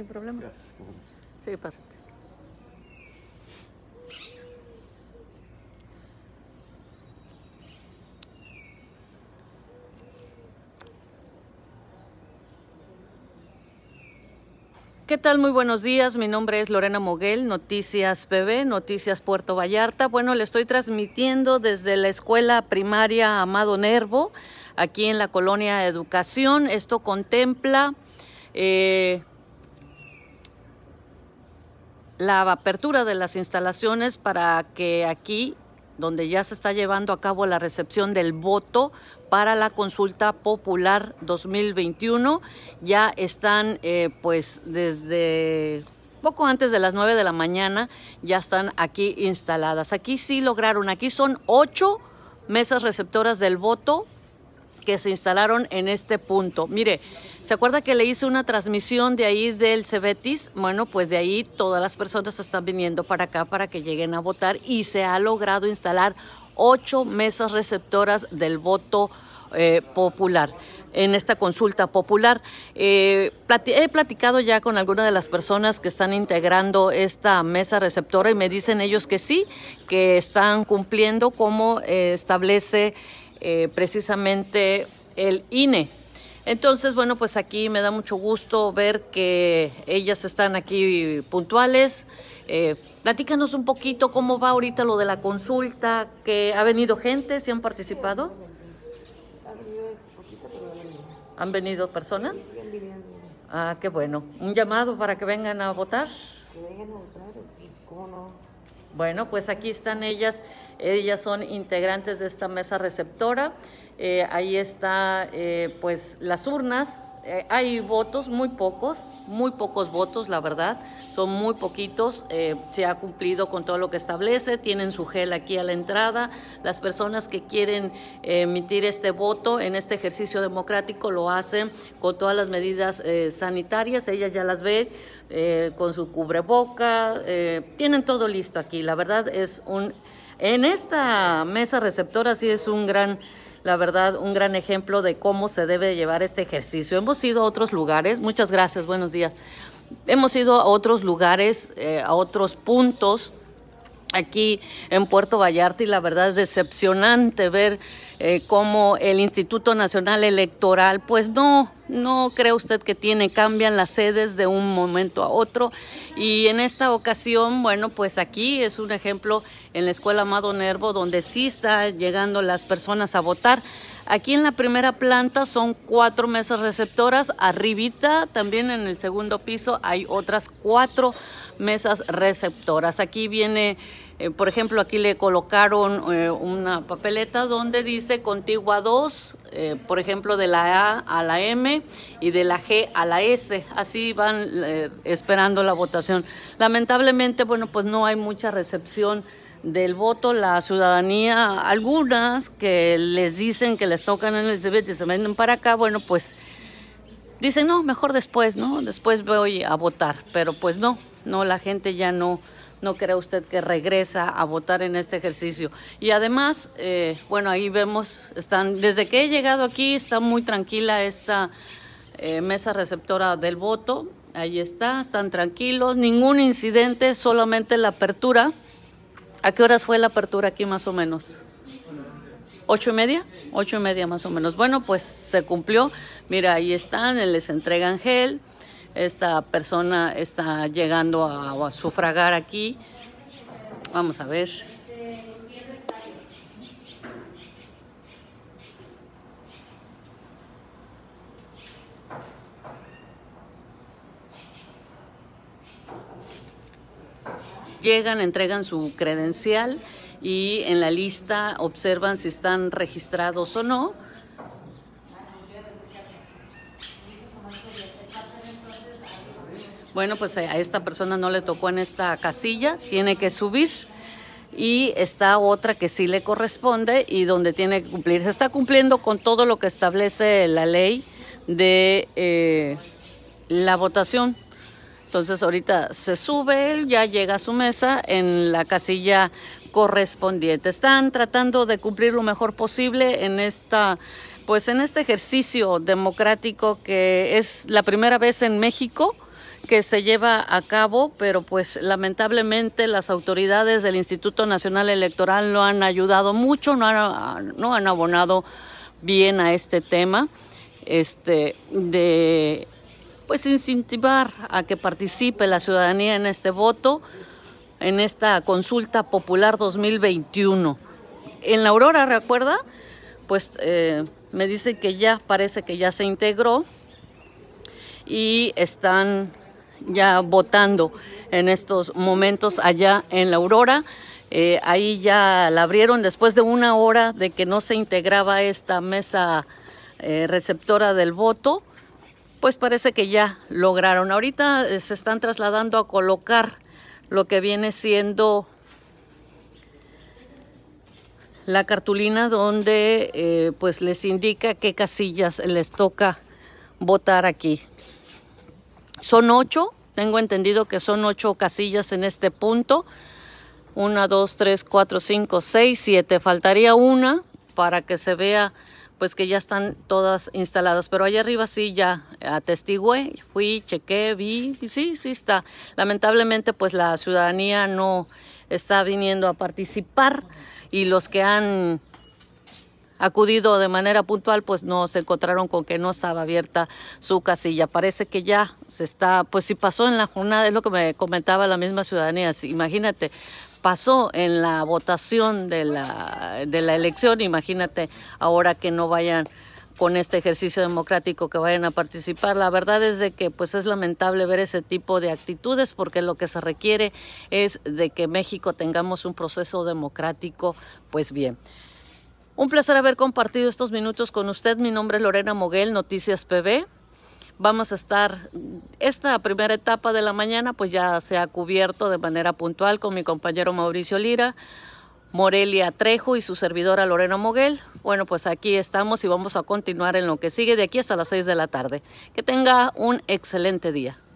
sin problema. Sí, pásate. ¿Qué tal? Muy buenos días. Mi nombre es Lorena Moguel, Noticias PB, Noticias Puerto Vallarta. Bueno, le estoy transmitiendo desde la escuela primaria Amado Nervo, aquí en la colonia Educación. Esto contempla eh, la apertura de las instalaciones para que aquí donde ya se está llevando a cabo la recepción del voto para la consulta popular 2021. Ya están, eh, pues, desde poco antes de las 9 de la mañana, ya están aquí instaladas. Aquí sí lograron, aquí son ocho mesas receptoras del voto que se instalaron en este punto. Mire, ¿se acuerda que le hice una transmisión de ahí del Cebetis? Bueno, pues de ahí todas las personas están viniendo para acá para que lleguen a votar y se ha logrado instalar ocho mesas receptoras del voto eh, popular en esta consulta popular. Eh, he platicado ya con algunas de las personas que están integrando esta mesa receptora y me dicen ellos que sí, que están cumpliendo como eh, establece eh, precisamente el INE. Entonces, bueno, pues aquí me da mucho gusto ver que ellas están aquí puntuales. Eh, platícanos un poquito cómo va ahorita lo de la consulta, que ha venido gente, si han participado. ¿Han venido personas? Ah, qué bueno. Un llamado para que vengan a votar. cómo no. Bueno, pues aquí están ellas. Ellas son integrantes de esta mesa receptora. Eh, ahí está, eh, pues, las urnas eh, hay votos, muy pocos, muy pocos votos, la verdad, son muy poquitos, eh, se ha cumplido con todo lo que establece, tienen su gel aquí a la entrada, las personas que quieren eh, emitir este voto en este ejercicio democrático lo hacen con todas las medidas sanitarias, ellas ya las ven. con su cubreboca, tienen todo listo aquí. La verdad es un en esta mesa receptora sí es un gran la verdad, un gran ejemplo de cómo se debe llevar este ejercicio. Hemos ido a otros lugares, muchas gracias, buenos días. Hemos ido a otros lugares, eh, a otros puntos aquí en Puerto Vallarta y la verdad es decepcionante ver eh, cómo el Instituto Nacional Electoral, pues no, no cree usted que tiene, cambian las sedes de un momento a otro y en esta ocasión, bueno, pues aquí es un ejemplo en la Escuela Amado Nervo donde sí está llegando las personas a votar. Aquí en la primera planta son cuatro mesas receptoras, arribita también en el segundo piso hay otras cuatro mesas receptoras. Aquí viene, eh, por ejemplo, aquí le colocaron eh, una papeleta donde dice contigua 2, eh, por ejemplo, de la A a la M y de la G a la S. Así van esperando la votación. Lamentablemente, bueno, pues no hay mucha recepción del voto la ciudadanía, algunas que les dicen que les tocan en el CBT y se venden para acá, bueno, pues dicen, no, mejor después, ¿no? Después voy a votar, pero pues no, no, la gente ya no, no crea usted que regresa a votar en este ejercicio. Y además, eh, bueno, ahí vemos, están, desde que he llegado aquí está muy tranquila esta eh, mesa receptora del voto, ahí está, están tranquilos, ningún incidente, solamente la apertura ¿A qué horas fue la apertura aquí más o menos? ¿Ocho y media? Ocho y media más o menos. Bueno, pues se cumplió. Mira, ahí están, les entregan gel. Esta persona está llegando a, a sufragar aquí. Vamos a ver. Llegan, entregan su credencial y en la lista observan si están registrados o no. Bueno, pues a esta persona no le tocó en esta casilla, tiene que subir y está otra que sí le corresponde y donde tiene que cumplir. Se está cumpliendo con todo lo que establece la ley de eh, la votación. Entonces ahorita se sube él, ya llega a su mesa en la casilla correspondiente. Están tratando de cumplir lo mejor posible en esta pues en este ejercicio democrático que es la primera vez en México que se lleva a cabo, pero pues lamentablemente las autoridades del Instituto Nacional Electoral no han ayudado mucho, no han, no han abonado bien a este tema este de pues incentivar a que participe la ciudadanía en este voto, en esta consulta popular 2021. En la Aurora, ¿recuerda? Pues eh, me dice que ya parece que ya se integró y están ya votando en estos momentos allá en la Aurora. Eh, ahí ya la abrieron después de una hora de que no se integraba esta mesa eh, receptora del voto pues parece que ya lograron. Ahorita eh, se están trasladando a colocar lo que viene siendo la cartulina donde eh, pues les indica qué casillas les toca votar aquí. Son ocho, tengo entendido que son ocho casillas en este punto. Una, dos, tres, cuatro, cinco, seis, siete. Faltaría una para que se vea pues que ya están todas instaladas. Pero allá arriba sí ya atestigué, fui, chequé, vi, y sí, sí está. Lamentablemente pues la ciudadanía no está viniendo a participar y los que han acudido de manera puntual, pues no se encontraron con que no estaba abierta su casilla. Parece que ya se está, pues si pasó en la jornada, es lo que me comentaba la misma ciudadanía, imagínate, pasó en la votación de la, de la elección. Imagínate ahora que no vayan con este ejercicio democrático que vayan a participar. La verdad es de que pues es lamentable ver ese tipo de actitudes porque lo que se requiere es de que México tengamos un proceso democrático pues bien. Un placer haber compartido estos minutos con usted. Mi nombre es Lorena Moguel, Noticias PB vamos a estar, esta primera etapa de la mañana pues ya se ha cubierto de manera puntual con mi compañero Mauricio Lira, Morelia Trejo y su servidora Lorena Moguel. Bueno, pues aquí estamos y vamos a continuar en lo que sigue de aquí hasta las seis de la tarde. Que tenga un excelente día.